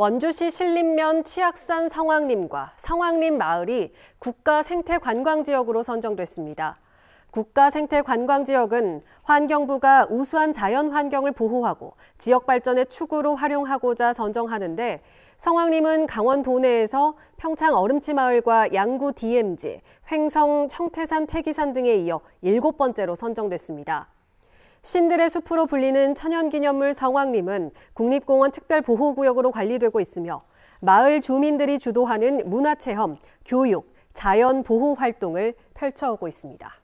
원주시 신림면 치악산 성황림과 성황림 마을이 국가 생태 관광지역으로 선정됐습니다. 국가 생태 관광지역은 환경부가 우수한 자연 환경을 보호하고 지역 발전의 축으로 활용하고자 선정하는데 성황림은 강원 도내에서 평창 얼음치 마을과 양구 DMZ, 횡성 청태산 태기산 등에 이어 일곱 번째로 선정됐습니다. 신들의 숲으로 불리는 천연기념물 성황림은 국립공원 특별보호구역으로 관리되고 있으며 마을 주민들이 주도하는 문화체험, 교육, 자연보호 활동을 펼쳐오고 있습니다.